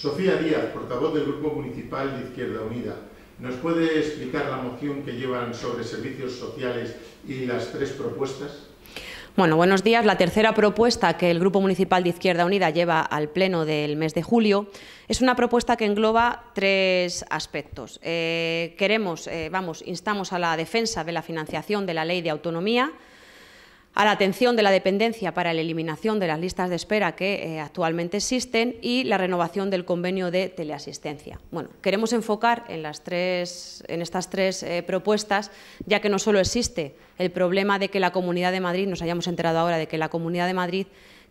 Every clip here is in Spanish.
Sofía Díaz, portavoz del Grupo Municipal de Izquierda Unida, ¿nos puede explicar la moción que llevan sobre servicios sociales y las tres propuestas? Bueno, buenos días. La tercera propuesta que el Grupo Municipal de Izquierda Unida lleva al Pleno del mes de julio es una propuesta que engloba tres aspectos. Eh, queremos, eh, vamos, instamos a la defensa de la financiación de la Ley de Autonomía, a la atención de la dependencia para la eliminación de las listas de espera que eh, actualmente existen y la renovación del convenio de teleasistencia. Bueno, queremos enfocar en, las tres, en estas tres eh, propuestas, ya que no solo existe el problema de que la Comunidad de Madrid, nos hayamos enterado ahora de que la Comunidad de Madrid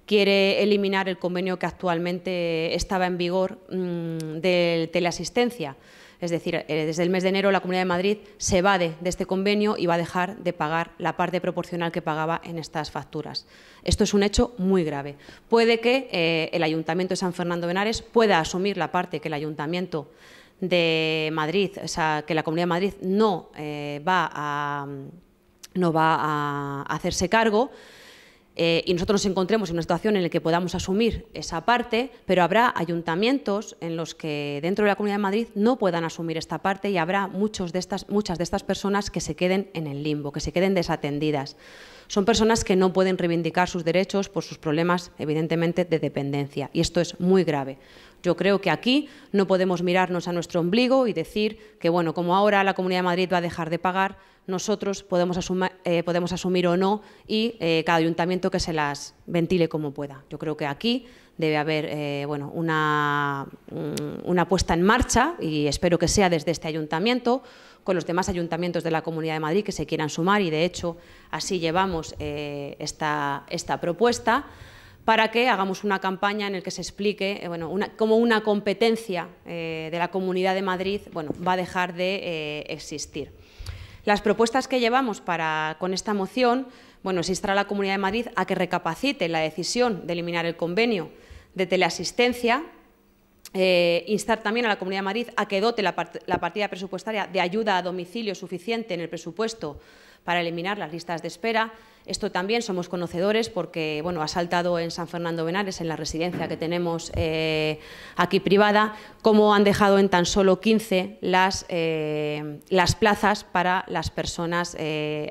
quiere eliminar el convenio que actualmente estaba en vigor mm, de teleasistencia, es decir, eh, desde el mes de enero la Comunidad de Madrid se evade de este convenio y va a dejar de pagar la parte proporcional que pagaba en estas facturas. Esto es un hecho muy grave. Puede que eh, el Ayuntamiento de San Fernando de Henares pueda asumir la parte que el Ayuntamiento de Madrid, o sea, que la Comunidad de Madrid no, eh, va, no va a hacerse cargo, eh, y nosotros nos encontremos en una situación en la que podamos asumir esa parte, pero habrá ayuntamientos en los que dentro de la Comunidad de Madrid no puedan asumir esta parte y habrá muchas de estas personas que se queden en el limbo, que se queden desatendidas. Son personas que no pueden reivindicar sus derechos por sus problemas, evidentemente, de dependencia y esto es muy grave. Yo creo que aquí no podemos mirarnos a nuestro ombligo y decir que, bueno, como ahora la Comunidad de Madrid va a dejar de pagar, nosotros podemos, eh, podemos asumir o no y eh, cada ayuntamiento que se las ventile como pueda. Yo creo que aquí debe haber eh, bueno, una, mm, una puesta en marcha y espero que sea desde este ayuntamiento con los demás ayuntamientos de la Comunidad de Madrid que se quieran sumar y de hecho así llevamos esta, esta propuesta para que hagamos una campaña en la que se explique eh, bueno, una, cómo una competencia eh, de la Comunidad de Madrid bueno, va a dejar de eh, existir. Las propuestas que llevamos para, con esta moción, bueno, se instará a la Comunidad de Madrid a que recapacite la decisión de eliminar el convenio de teleasistencia eh, instar también a la Comunidad de Madrid a que dote la, partida presupuestaria de ayuda a domicilio suficiente en el presupuesto para eliminar las listas de espera. Esto también somos conocedores porque bueno, ha saltado en San Fernando Benares, en la residencia que tenemos eh, aquí privada, cómo han dejado en tan solo 15 las, eh, las plazas para las personas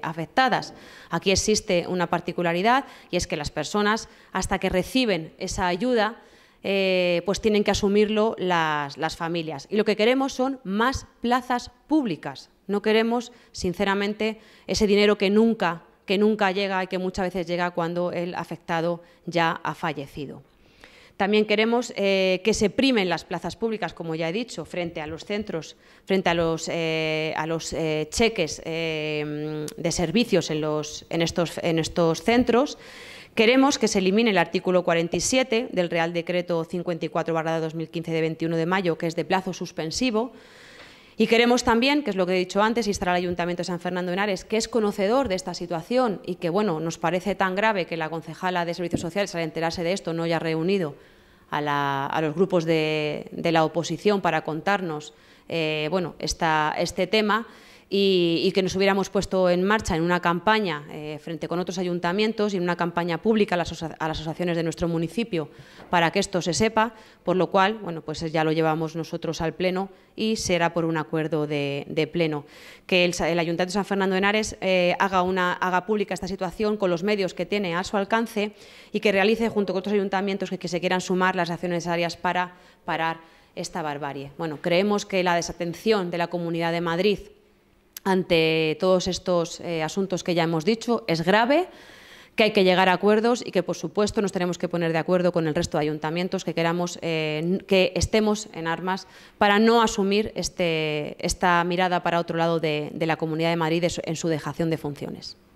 afectadas. Aquí existe una particularidad y es que las personas, hasta que reciben esa ayuda, eh, pues tienen que asumirlo las, familias. Y lo que queremos son más plazas públicas. No queremos, sinceramente, ese dinero que nunca, que nunca llega y que muchas veces llega cuando el afectado ya ha fallecido. También queremos eh, que se primen las plazas públicas, como ya he dicho, frente a los centros, frente a los, eh, cheques de servicios en estos centros. Queremos que se elimine el artículo 47 del Real Decreto 54-2015 de 21 de mayo, que es de plazo suspensivo, y queremos también, que es lo que he dicho antes, instar al Ayuntamiento de San Fernando de Henares, que es conocedor de esta situación y que, bueno, nos parece tan grave que la concejala de Servicios Sociales, al enterarse de esto, no haya reunido a, los grupos de, la oposición para contarnos eh, bueno, este tema, y, que nos hubiéramos puesto en marcha en una campaña eh, frente con otros ayuntamientos y en una campaña pública a las, asociaciones de nuestro municipio para que esto se sepa, por lo cual, bueno, pues ya lo llevamos nosotros al Pleno y será por un acuerdo de, Pleno. Que el, Ayuntamiento de San Fernando de Henares eh, haga, pública esta situación con los medios que tiene a su alcance y que realice junto con otros ayuntamientos que, que se quieran sumar las acciones necesarias para parar esta barbarie. Bueno, creemos que la desatención de la Comunidad de Madrid ante todos estos eh, asuntos que ya hemos dicho es grave que hay que llegar a acuerdos y que, por supuesto, nos tenemos que poner de acuerdo con el resto de ayuntamientos que queramos eh, que estemos en armas para no asumir este, esta mirada para otro lado de la Comunidad de Madrid en su dejación de funciones.